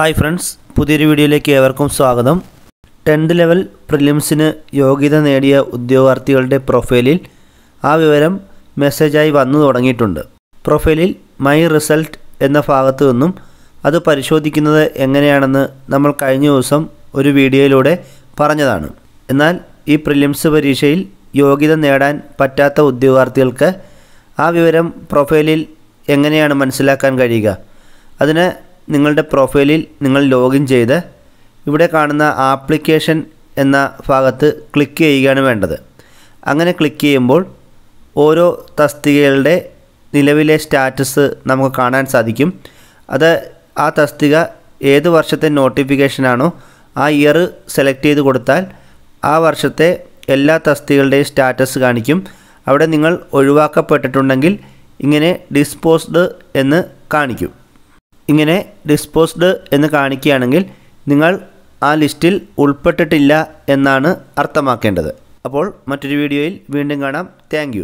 hi friends പുതിയൊരു വീഡിയോയിലേക്ക് ഏവർക്കും സ്വാഗതം ടെൻത്ത് ലെവൽ പ്രിലിംസിന് യോഗ്യത നേടിയ ഉദ്യോഗാർത്ഥികളുടെ പ്രൊഫൈലിൽ ആ വിവരം മെസ്സേജായി വന്നു തുടങ്ങിയിട്ടുണ്ട് പ്രൊഫൈലിൽ മൈ റിസൾട്ട് എന്ന ഭാഗത്തു നിന്നും അത് പരിശോധിക്കുന്നത് എങ്ങനെയാണെന്ന് നമ്മൾ കഴിഞ്ഞ ദിവസം ഒരു വീഡിയോയിലൂടെ പറഞ്ഞതാണ് എന്നാൽ ഈ പ്രിലിംസ് പരീക്ഷയിൽ യോഗ്യത നേടാൻ പറ്റാത്ത ഉദ്യോഗാർത്ഥികൾക്ക് ആ വിവരം പ്രൊഫൈലിൽ എങ്ങനെയാണ് മനസ്സിലാക്കാൻ കഴിയുക അതിന് നിങ്ങളുടെ പ്രൊഫൈലിൽ നിങ്ങൾ ലോഗിൻ ചെയ്ത് ഇവിടെ കാണുന്ന ആപ്ലിക്കേഷൻ എന്ന ഭാഗത്ത് ക്ലിക്ക് ചെയ്യുകയാണ് വേണ്ടത് അങ്ങനെ ക്ലിക്ക് ചെയ്യുമ്പോൾ ഓരോ തസ്തികകളുടെ നിലവിലെ സ്റ്റാറ്റസ് നമുക്ക് കാണാൻ സാധിക്കും അത് ആ തസ്തിക ഏത് വർഷത്തെ നോട്ടിഫിക്കേഷനാണോ ആ ഇയർ സെലക്ട് ചെയ്ത് കൊടുത്താൽ ആ വർഷത്തെ എല്ലാ തസ്തികളുടെയും സ്റ്റാറ്റസ് കാണിക്കും അവിടെ നിങ്ങൾ ഒഴിവാക്കപ്പെട്ടിട്ടുണ്ടെങ്കിൽ ഇങ്ങനെ ഡിസ്പോസ്ഡ് എന്ന് കാണിക്കും ഇങ്ങനെ ഡിസ്പോസ്ഡ് എന്ന് കാണിക്കുകയാണെങ്കിൽ നിങ്ങൾ ആ ലിസ്റ്റിൽ ഉൾപ്പെട്ടിട്ടില്ല എന്നാണ് അർത്ഥമാക്കേണ്ടത് അപ്പോൾ മറ്റൊരു വീഡിയോയിൽ വീണ്ടും കാണാം താങ്ക്